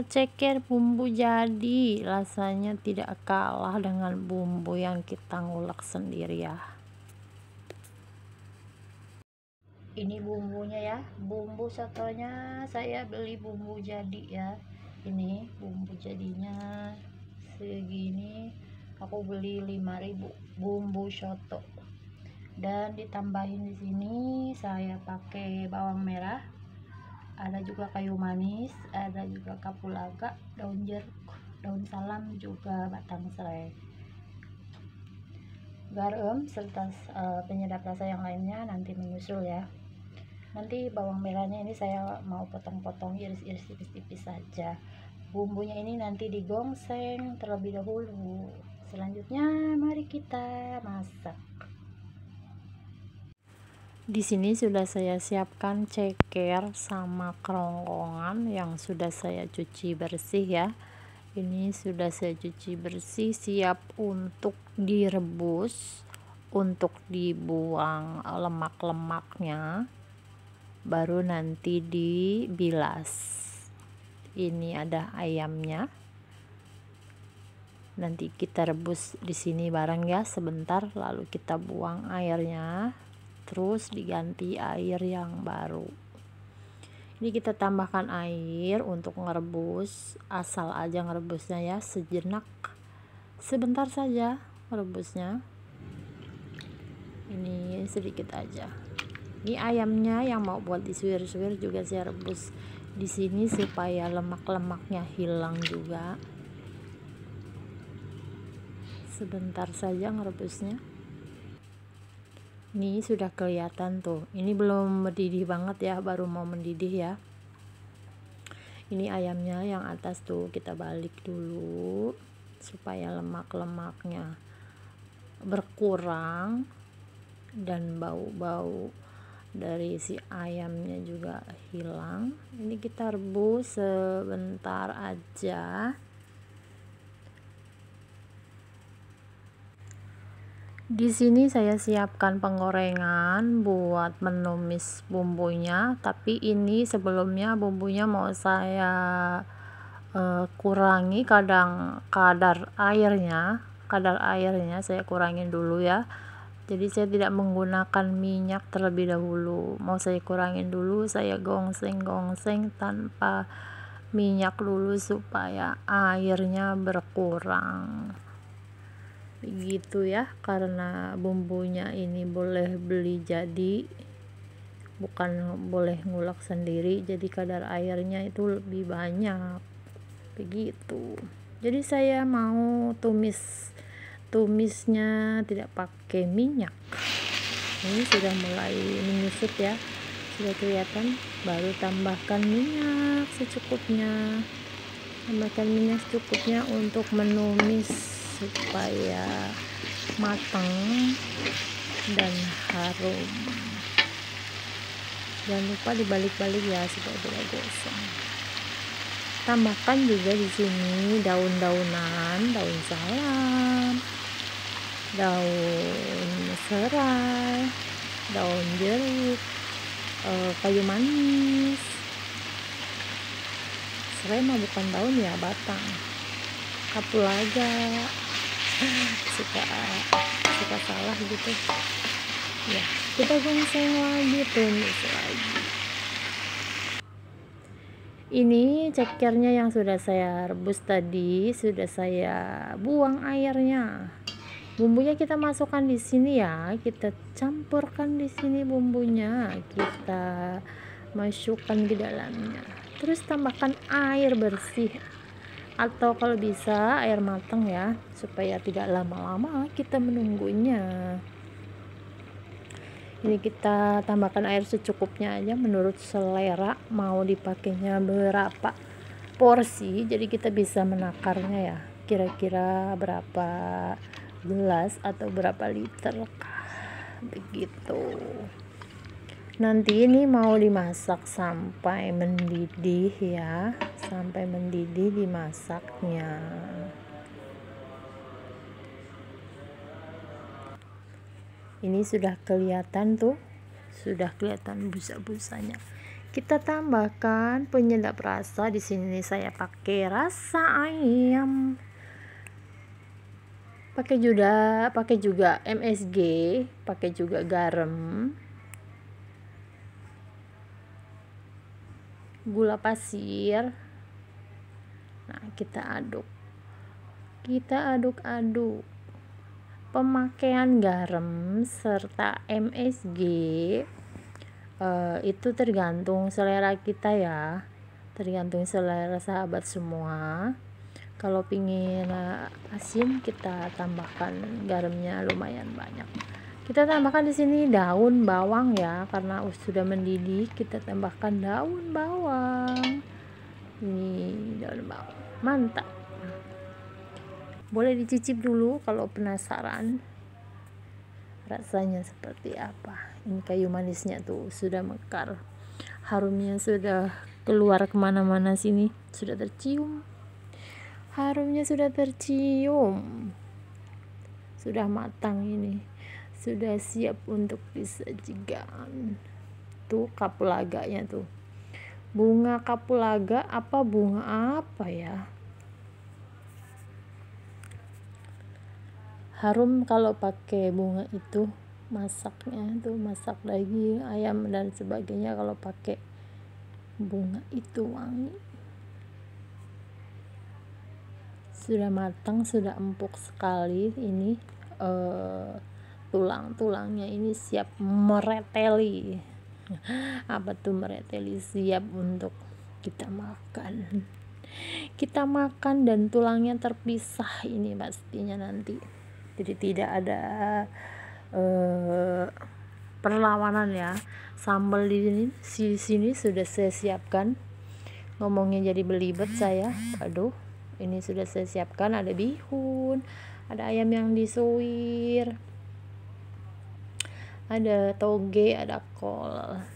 ceker bumbu jadi rasanya tidak kalah dengan bumbu yang kita ngulek sendiri ya. Ini bumbunya ya, bumbu sotonya saya beli bumbu jadi ya. Ini bumbu jadinya segini aku beli 5000 bumbu soto. Dan ditambahin di sini saya pakai bawang merah ada juga kayu manis ada juga kapulaga daun jeruk daun salam juga batang serai garam serta uh, penyedap rasa yang lainnya nanti menyusul ya nanti bawang merahnya ini saya mau potong-potong iris-iris tipis-tipis saja bumbunya ini nanti digongseng terlebih dahulu selanjutnya mari kita masak di sini sudah saya siapkan ceker sama kerongkongan yang sudah saya cuci bersih ya. Ini sudah saya cuci bersih siap untuk direbus, untuk dibuang lemak-lemaknya. Baru nanti dibilas. Ini ada ayamnya. Nanti kita rebus di sini bareng ya sebentar lalu kita buang airnya terus diganti air yang baru ini kita tambahkan air untuk ngerebus asal aja ngerebusnya ya sejenak sebentar saja merebusnya. ini sedikit aja ini ayamnya yang mau buat disuir-suir juga saya rebus di sini supaya lemak-lemaknya hilang juga sebentar saja ngerebusnya ini sudah kelihatan tuh ini belum mendidih banget ya baru mau mendidih ya ini ayamnya yang atas tuh kita balik dulu supaya lemak-lemaknya berkurang dan bau-bau dari si ayamnya juga hilang ini kita rebus sebentar aja Di sini saya siapkan penggorengan buat menumis bumbunya, tapi ini sebelumnya bumbunya mau saya uh, kurangi kadang kadar airnya, kadar airnya saya kurangin dulu ya. Jadi saya tidak menggunakan minyak terlebih dahulu. Mau saya kurangin dulu, saya gongseng-gongseng tanpa minyak dulu supaya airnya berkurang gitu ya karena bumbunya ini boleh beli jadi bukan boleh ngulak sendiri jadi kadar airnya itu lebih banyak begitu jadi saya mau tumis tumisnya tidak pakai minyak ini sudah mulai menyusut ya sudah kelihatan baru tambahkan minyak secukupnya tambahkan minyak secukupnya untuk menumis supaya matang dan harum jangan lupa dibalik-balik ya supaya tidak gosong tambahkan juga di sini daun-daunan daun salam daun serai daun jeruk eh, kayu manis serai mah bukan daun ya batang kapulaga suka suka salah gitu ya kita gongseng lagi tumis lagi ini cekernya yang sudah saya rebus tadi sudah saya buang airnya bumbunya kita masukkan di sini ya kita campurkan di sini bumbunya kita masukkan ke dalamnya terus tambahkan air bersih atau kalau bisa air matang ya supaya tidak lama-lama kita menunggunya ini kita tambahkan air secukupnya aja menurut selera mau dipakainya berapa porsi jadi kita bisa menakarnya ya kira-kira berapa gelas atau berapa liter begitu nanti ini mau dimasak sampai mendidih ya sampai mendidih dimasaknya ini sudah kelihatan tuh sudah kelihatan busa-busanya kita tambahkan penyedap rasa di sini saya pakai rasa ayam pakai juga pakai juga MSG pakai juga garam gula pasir Nah, kita aduk. Kita aduk-aduk. Pemakaian garam serta MSG eh, itu tergantung selera kita ya. Tergantung selera sahabat semua. Kalau pingin eh, asin kita tambahkan garamnya lumayan banyak kita tambahkan di sini daun bawang ya karena sudah mendidih kita tambahkan daun bawang ini daun bawang mantap boleh dicicip dulu kalau penasaran rasanya seperti apa ini kayu manisnya tuh sudah mekar harumnya sudah keluar kemana-mana sini sudah tercium harumnya sudah tercium sudah matang ini sudah siap untuk disajikan tuh kapulaganya tuh bunga kapulaga apa bunga apa ya harum kalau pakai bunga itu masaknya itu masak daging ayam dan sebagainya kalau pakai bunga itu wangi sudah matang sudah empuk sekali ini uh, tulang-tulangnya ini siap mereteli apa tuh mereteli siap untuk kita makan kita makan dan tulangnya terpisah ini pastinya nanti jadi tidak ada uh, perlawanan ya sambal di sini, si, sini sudah saya siapkan ngomongnya jadi belibet saya aduh ini sudah saya siapkan ada bihun ada ayam yang disuir ada toge ada kol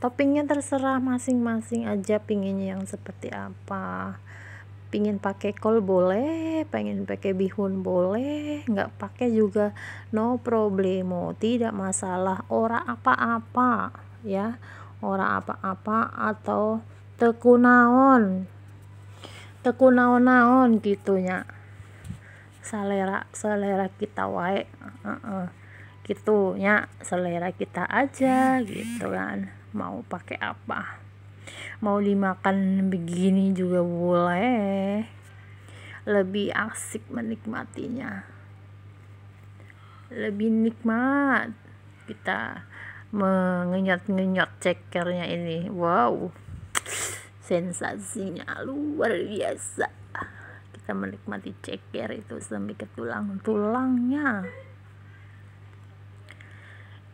toppingnya terserah masing-masing aja pinginnya yang seperti apa pingin pakai kol boleh pengen pakai bihun boleh nggak pakai juga no problemo tidak masalah ora apa-apa ya ora apa-apa atau tekunaon tekunaon-naon gitunya selera selera kita wae uh -uh gitu ya selera kita aja gitu kan mau pakai apa mau dimakan begini juga boleh lebih asik menikmatinya lebih nikmat kita mengenyot-ngenyot cekernya ini wow sensasinya luar biasa kita menikmati ceker itu sampai ke tulang-tulangnya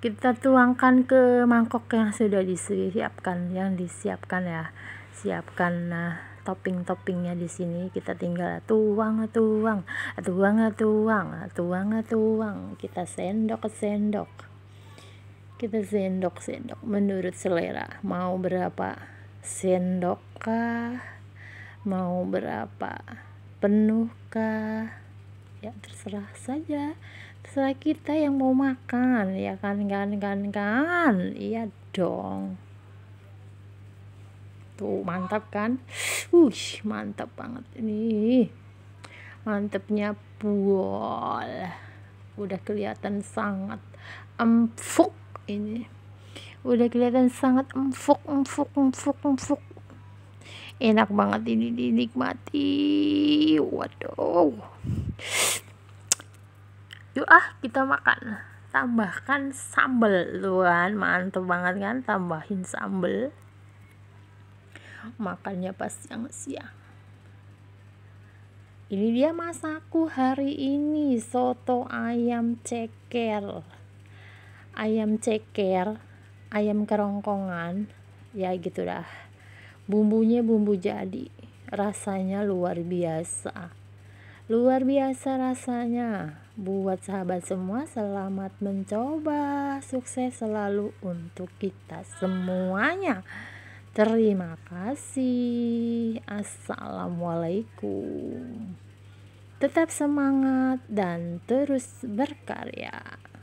kita tuangkan ke mangkok yang sudah disiapkan yang disiapkan ya siapkan nah topping-toppingnya di sini kita tinggal tuang tuang tuang tuang tuang tuang kita sendok sendok kita sendok sendok menurut selera mau berapa sendok sendokkah mau berapa penuh penuhkah ya terserah saja terserah kita yang mau makan ya kan kan kan kan iya dong tuh mantap kan wush mantap banget ini mantapnya buol udah kelihatan sangat empuk ini udah kelihatan sangat empuk empuk empuk empuk enak banget ini dinikmati waduh yuk ah kita makan tambahkan sambal tuan mantep banget kan tambahin sambal makannya pas siang-siang ini dia masakku hari ini soto ayam ceker ayam ceker ayam kerongkongan ya gitu dah bumbunya bumbu jadi rasanya luar biasa luar biasa rasanya buat sahabat semua selamat mencoba sukses selalu untuk kita semuanya terima kasih assalamualaikum tetap semangat dan terus berkarya